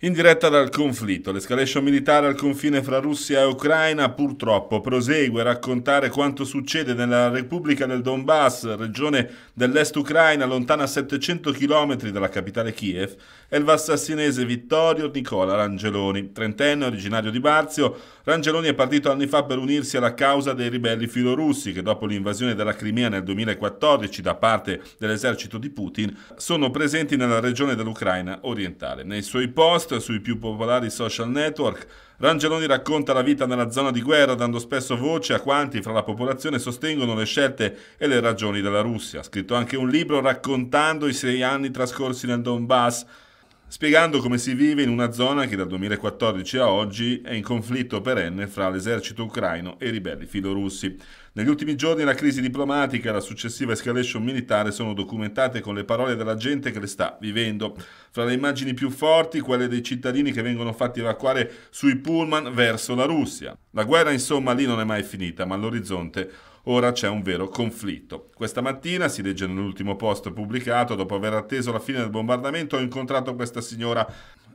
In diretta dal conflitto, l'escalation militare al confine fra Russia e Ucraina purtroppo prosegue a raccontare quanto succede nella Repubblica del Donbass, regione dell'est Ucraina lontana a 700 km dalla capitale Kiev, è il vassassinese Vittorio Nicola Rangeloni. Trentenne, originario di Barzio, Rangeloni è partito anni fa per unirsi alla causa dei ribelli filorussi che dopo l'invasione della Crimea nel 2014 da parte dell'esercito di Putin sono presenti nella regione dell'Ucraina orientale. Nei suoi posti post sui più popolari social network, Rangeloni racconta la vita nella zona di guerra dando spesso voce a quanti fra la popolazione sostengono le scelte e le ragioni della Russia. Ha scritto anche un libro raccontando i sei anni trascorsi nel Donbass, spiegando come si vive in una zona che dal 2014 a oggi è in conflitto perenne fra l'esercito ucraino e i ribelli filorussi. Negli ultimi giorni la crisi diplomatica e la successiva escalation militare sono documentate con le parole della gente che le sta vivendo. Fra le immagini più forti, quelle dei cittadini che vengono fatti evacuare sui pullman verso la Russia. La guerra, insomma, lì non è mai finita, ma all'orizzonte Ora c'è un vero conflitto. Questa mattina, si legge nell'ultimo post pubblicato, dopo aver atteso la fine del bombardamento, ho incontrato questa signora.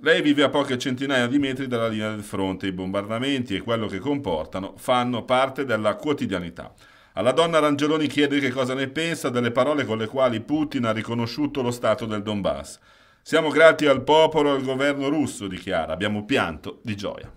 Lei vive a poche centinaia di metri dalla linea del fronte. I bombardamenti e quello che comportano fanno parte della quotidianità. Alla donna Rangeloni chiede che cosa ne pensa delle parole con le quali Putin ha riconosciuto lo Stato del Donbass. Siamo grati al popolo e al governo russo, dichiara. Abbiamo pianto di gioia.